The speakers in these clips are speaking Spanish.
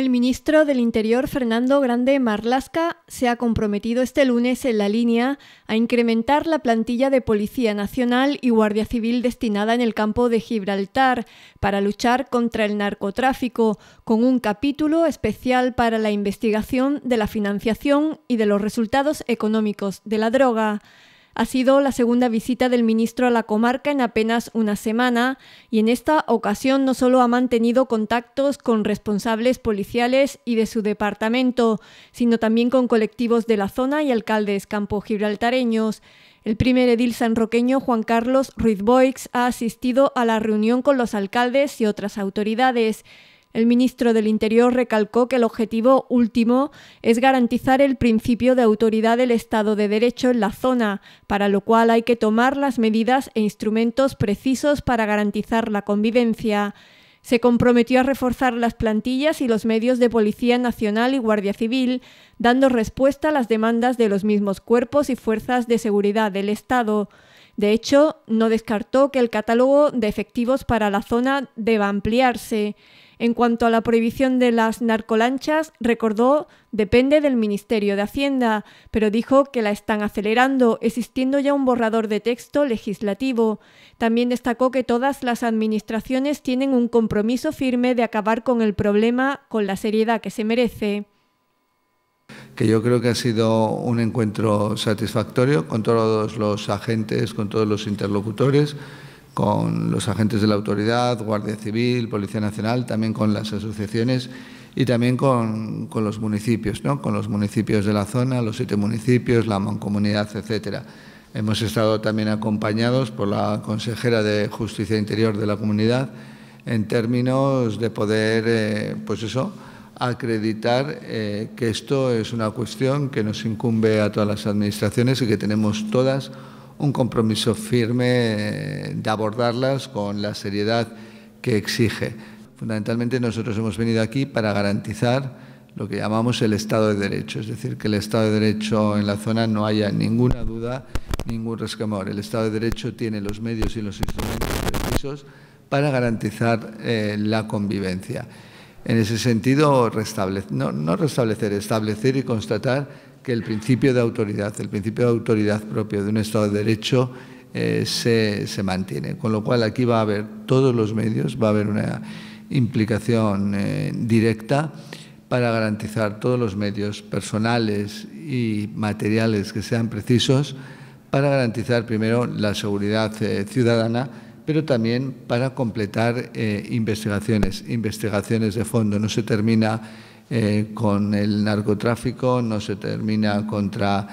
El ministro del Interior, Fernando Grande Marlasca, se ha comprometido este lunes en la línea a incrementar la plantilla de Policía Nacional y Guardia Civil destinada en el campo de Gibraltar para luchar contra el narcotráfico, con un capítulo especial para la investigación de la financiación y de los resultados económicos de la droga. Ha sido la segunda visita del ministro a la comarca en apenas una semana y en esta ocasión no solo ha mantenido contactos con responsables policiales y de su departamento, sino también con colectivos de la zona y alcaldes campo-gibraltareños. El primer edil sanroqueño Juan Carlos Ruiz Boix ha asistido a la reunión con los alcaldes y otras autoridades. El ministro del Interior recalcó que el objetivo último es garantizar el principio de autoridad del Estado de Derecho en la zona, para lo cual hay que tomar las medidas e instrumentos precisos para garantizar la convivencia. Se comprometió a reforzar las plantillas y los medios de Policía Nacional y Guardia Civil, dando respuesta a las demandas de los mismos cuerpos y fuerzas de seguridad del Estado. De hecho, no descartó que el catálogo de efectivos para la zona deba ampliarse. En cuanto a la prohibición de las narcolanchas, recordó depende del Ministerio de Hacienda, pero dijo que la están acelerando, existiendo ya un borrador de texto legislativo. También destacó que todas las administraciones tienen un compromiso firme de acabar con el problema con la seriedad que se merece que yo creo que ha sido un encuentro satisfactorio con todos los agentes, con todos los interlocutores con los agentes de la autoridad, Guardia Civil, Policía Nacional, también con las asociaciones y también con, los municipios, ¿no? con los municipios de la zona, los siete municipios, la mancomunidad, etcétera. Hemos estado también acompañados por la consejera de Justicia Interior de la comunidad en términos de poder, eh, pues eso, acreditar eh, que esto es una cuestión que nos incumbe a todas las administraciones y que tenemos todas un compromiso firme eh, de abordarlas con la seriedad que exige. Fundamentalmente nosotros hemos venido aquí para garantizar lo que llamamos el Estado de Derecho, es decir, que el Estado de Derecho en la zona no haya ninguna duda, ningún resquemor. El Estado de Derecho tiene los medios y los instrumentos precisos para garantizar eh, la convivencia. En ese sentido, no restablecer, establecer y constatar que el principio de autoridad, el principio de autoridad propio de un Estado de Derecho eh, se, mantiene. Con lo cual aquí va a haber todos los medios, va a haber una implicación eh, directa para garantizar todos los medios personales y materiales que sean precisos para garantizar primero la seguridad eh, ciudadana, pero también para completar investigaciones, investigaciones de fondo. No se termina eh, con el narcotráfico, no se termina contra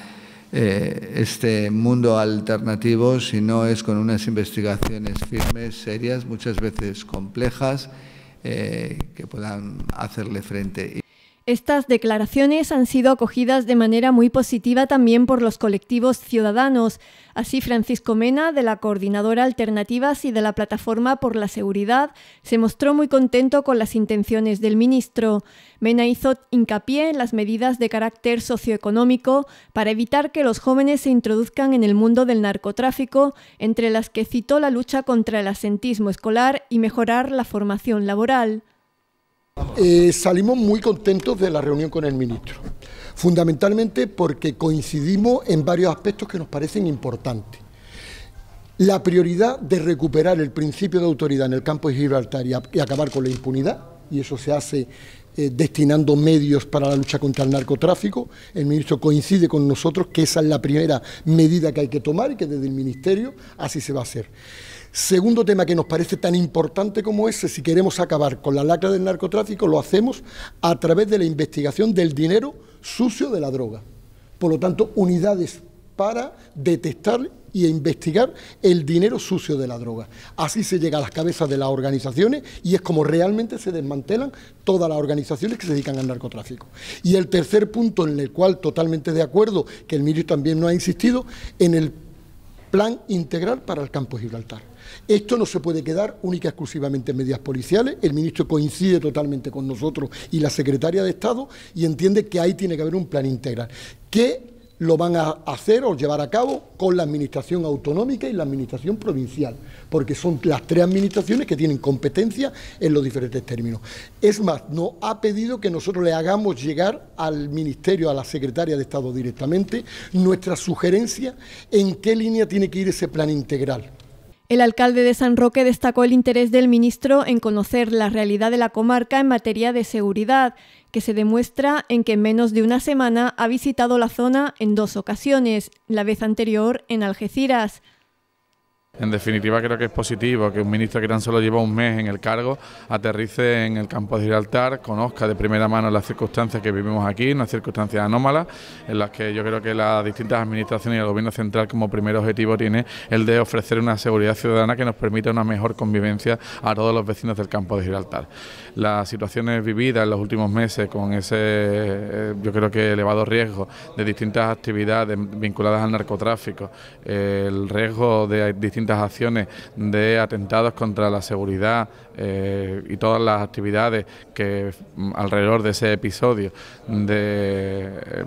eh, este mundo alternativo, sino es con unas investigaciones firmes, serias, muchas veces complejas, eh, que puedan hacerle frente. Estas declaraciones han sido acogidas de manera muy positiva también por los colectivos ciudadanos. Así, Francisco Mena, de la Coordinadora Alternativas y de la Plataforma por la Seguridad, se mostró muy contento con las intenciones del ministro. Mena hizo hincapié en las medidas de carácter socioeconómico para evitar que los jóvenes se introduzcan en el mundo del narcotráfico, entre las que citó la lucha contra el asentismo escolar y mejorar la formación laboral. Eh, salimos muy contentos de la reunión con el ministro, fundamentalmente porque coincidimos en varios aspectos que nos parecen importantes. La prioridad de recuperar el principio de autoridad en el campo de Gibraltar y acabar con la impunidad, y eso se hace eh, destinando medios para la lucha contra el narcotráfico. El ministro coincide con nosotros que esa es la primera medida que hay que tomar y que desde el ministerio así se va a hacer. Segundo tema que nos parece tan importante como ese, si queremos acabar con la lacra del narcotráfico, lo hacemos a través de la investigación del dinero sucio de la droga. Por lo tanto, unidades para detectar y investigar el dinero sucio de la droga. Así se llega a las cabezas de las organizaciones y es como realmente se desmantelan todas las organizaciones que se dedican al narcotráfico. Y el tercer punto en el cual totalmente de acuerdo, que el ministro también no ha insistido, en el plan integral para el campo de Gibraltar. Esto no se puede quedar única y exclusivamente en medidas policiales. El ministro coincide totalmente con nosotros y la secretaria de Estado y entiende que ahí tiene que haber un plan integral. Que lo van a hacer o llevar a cabo con la Administración Autonómica y la Administración Provincial, porque son las tres administraciones que tienen competencia en los diferentes términos. Es más, nos ha pedido que nosotros le hagamos llegar al Ministerio, a la Secretaria de Estado directamente, nuestra sugerencia en qué línea tiene que ir ese plan integral el alcalde de San Roque destacó el interés del ministro en conocer la realidad de la comarca en materia de seguridad, que se demuestra en que en menos de una semana ha visitado la zona en dos ocasiones, la vez anterior en Algeciras. En definitiva, creo que es positivo que un ministro que tan solo lleva un mes en el cargo aterrice en el campo de Gibraltar, conozca de primera mano las circunstancias que vivimos aquí, unas circunstancias anómalas, en las que yo creo que las distintas administraciones y el Gobierno central como primer objetivo tiene el de ofrecer una seguridad ciudadana que nos permita una mejor convivencia a todos los vecinos del campo de Gibraltar. Las situaciones vividas en los últimos meses con ese, eh, yo creo que elevado riesgo de distintas actividades vinculadas al narcotráfico, el riesgo de distintas acciones de atentados contra la seguridad eh, y todas las actividades que mm, alrededor de ese episodio, de eh,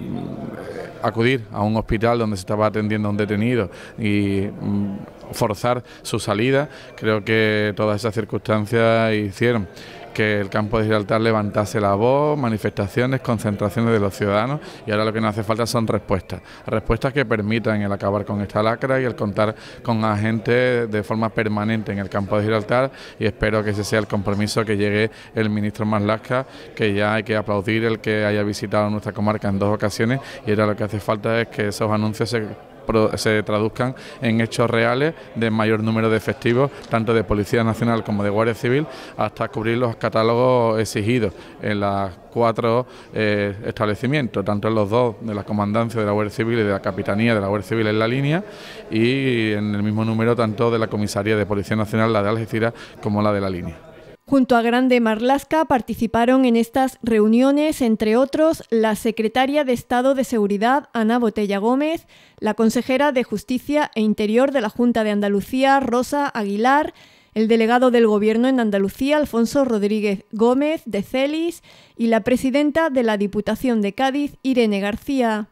acudir a un hospital donde se estaba atendiendo a un detenido y mm, forzar su salida, creo que todas esas circunstancias hicieron que el campo de Gibraltar levantase la voz, manifestaciones, concentraciones de los ciudadanos y ahora lo que nos hace falta son respuestas, respuestas que permitan el acabar con esta lacra y el contar con agentes de forma permanente en el campo de Gibraltar y espero que ese sea el compromiso que llegue el ministro Marlasca, que ya hay que aplaudir el que haya visitado nuestra comarca en dos ocasiones y ahora lo que hace falta es que esos anuncios se se traduzcan en hechos reales de mayor número de efectivos, tanto de Policía Nacional como de Guardia Civil, hasta cubrir los catálogos exigidos en las cuatro eh, establecimientos, tanto en los dos de la comandancia de la Guardia Civil y de la Capitanía de la Guardia Civil en la línea, y en el mismo número tanto de la Comisaría de Policía Nacional, la de Algeciras, como la de la línea. Junto a Grande Marlaska participaron en estas reuniones, entre otros, la secretaria de Estado de Seguridad, Ana Botella Gómez, la consejera de Justicia e Interior de la Junta de Andalucía, Rosa Aguilar, el delegado del Gobierno en Andalucía, Alfonso Rodríguez Gómez de Celis, y la presidenta de la Diputación de Cádiz, Irene García.